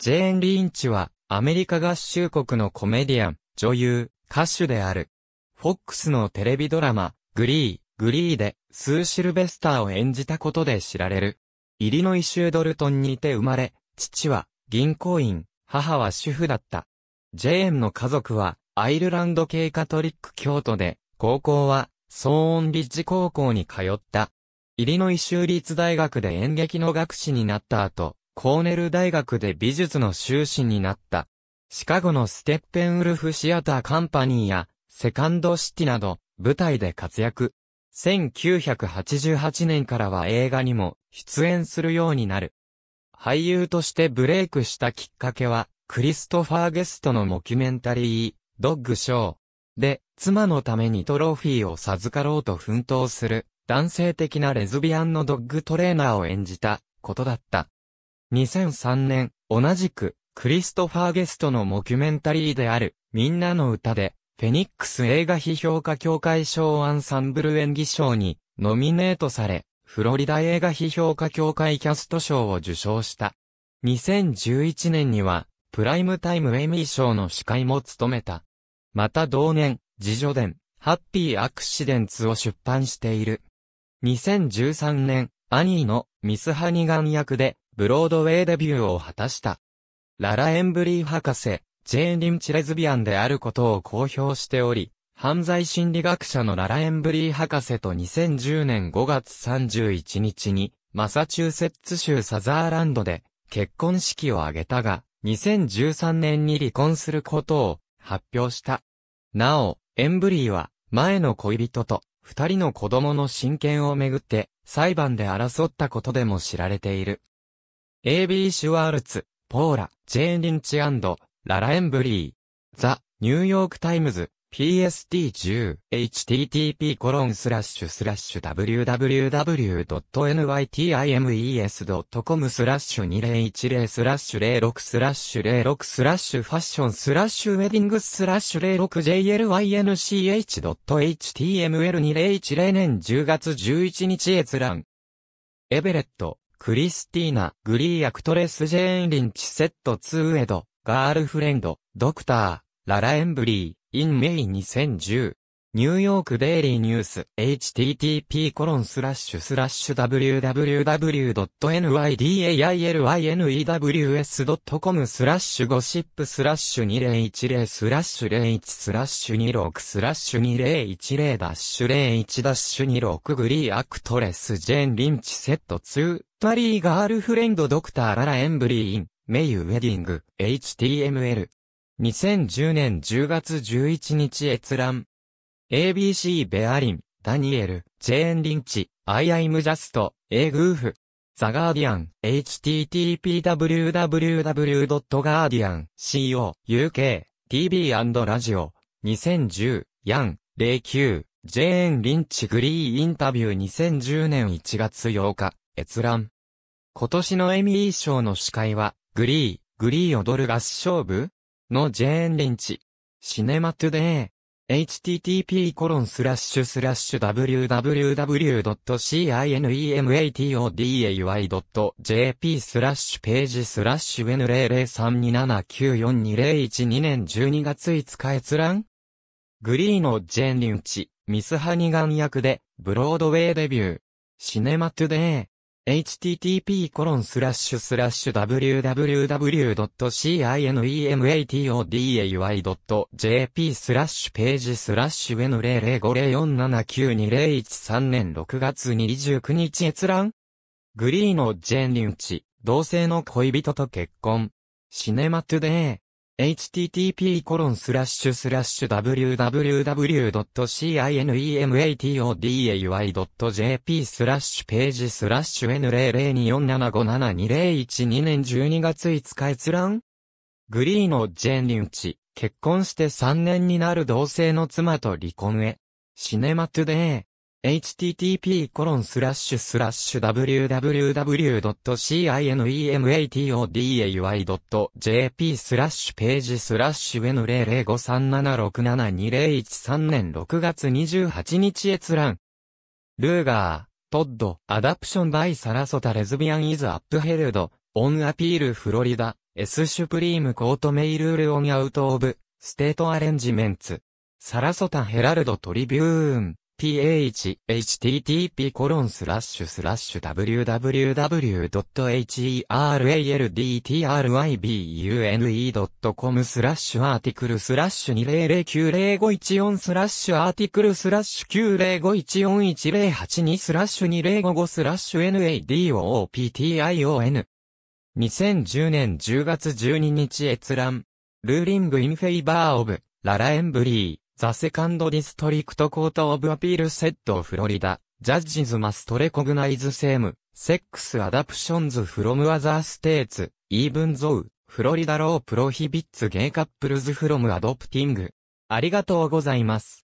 ジェーン・リンチは、アメリカ合衆国のコメディアン、女優、歌手である。フォックスのテレビドラマ、グリー、グリーで、スー・シルベスターを演じたことで知られる。イリノイ州ドルトンにて生まれ、父は銀行員、母は主婦だった。ジェーンの家族は、アイルランド系カトリック教徒で、高校は、ソーンリッジ高校に通った。イリノイ州立大学で演劇の学士になった後、コーネル大学で美術の修士になった。シカゴのステッペンウルフシアターカンパニーや、セカンドシティなど、舞台で活躍。1988年からは映画にも出演するようになる。俳優としてブレイクしたきっかけは、クリストファー・ゲストのモキュメンタリー、ドッグ・ショー。で、妻のためにトロフィーを授かろうと奮闘する、男性的なレズビアンのドッグトレーナーを演じた、ことだった。2003年、同じく、クリストファー・ゲストのモキュメンタリーである、みんなの歌で、フェニックス映画批評家協会賞アンサンブル演技賞に、ノミネートされ、フロリダ映画批評家協会キャスト賞を受賞した。2011年には、プライムタイムエミー賞の司会も務めた。また同年、自助伝、ハッピーアクシデンツを出版している。2013年、アニーのミスハニガン役で、ブロードウェイデビューを果たした。ララ・エンブリー博士、ジェーン・リンチレズビアンであることを公表しており、犯罪心理学者のララ・エンブリー博士と2010年5月31日に、マサチューセッツ州サザーランドで結婚式を挙げたが、2013年に離婚することを発表した。なお、エンブリーは前の恋人と二人の子供の親権をめぐって裁判で争ったことでも知られている。A.B. シュワールツ、ポーラ、ジェーン・リンチララ・エンブリー。ザ・ニューヨーク・タイムズ、PST10、http コロンスラッシュスラッシュ www.nytimes.com スラッシュ2010スラッシュ06スラッシュ06スラッシュファッションスラッシュウェディングスラッシュ 06jlynch.html2010 年10月11日閲覧。エベレット。クリスティーナ、グリーアクトレスジェーン・リンチセット・ツーエド、ガールフレンド、ドクター、ララ・エンブリー、イン・メイ2010。ニューヨークデイリーニュース http://www.nydailinews.com コロンススララッッシシュュスラッシュゴシップスラッシュ2010スラッシュ01スラッシュ26スラッシュ2010ダッシュ01ダッシュ26グリーアクトレスジェン・リンチセット2タリーガールフレンドドクターララエンブリーンメイユウェディング HTML 2010年10月11日閲覧 ABC ベアリン、ダニエル、ジェーン・リンチ、I イ m イム・ジャ a ト、o o f The g u a r d http://www.guardian.co.uk, TV& ラジオ、2010、ヤン、09、ジェーン・リンチ・グリーインタビュー2010年1月8日、閲覧。今年のエミー賞の司会は、グリー、グリー踊る合唱部のジェーン・リンチ。シネマトゥデー。http://www.cinematoday.jp スラッシュページスラッシュ N00327942012 年12月5日閲覧グリーのジェン・リンチ、ミスハニガン役で、ブロードウェイデビュー。シネマトゥデー。http://www.cinematoday.jp スラッシュページスラッシュ N00504792013 年6月29日閲覧グリーのジェンリンチ、同性の恋人と結婚。シネマトゥデー。http://www.cinematoday.jp スラッシュページスラッシュ n 0 0 2 4 7 5 7 1 2年12月5日閲覧グリーのジェンリンチ、結婚して3年になる同性の妻と離婚へ。シネマトゥデー。http://www.cinematoday.jp スラッシュページスラッシュ N00537672013 年6月28日閲覧。ルーガー、トッド、アダプションバイサラソタレズビアンイズアップヘルド、オンアピールフロリダ、S シュプリームコートメイルールオンアウトオブ、ステートアレンジメンツ。サラソタヘラルドトリビューン。p h h t t p w w w h e r a l d t r i b u n e c o m スラッシュアーティクルスラッシュ20090514スラッシュアーティクルスラッシュ905141082スラッシュ2055スラッシュ NADOOPTION 2010年10月12日閲覧ルーリングインフェイバーオブララエンブリー The Second District Court of Appeal said Florida, judges must recognize same, sex adoptions from other states, even though, Florida law prohibits gay couples from adopting. ありがとうございます。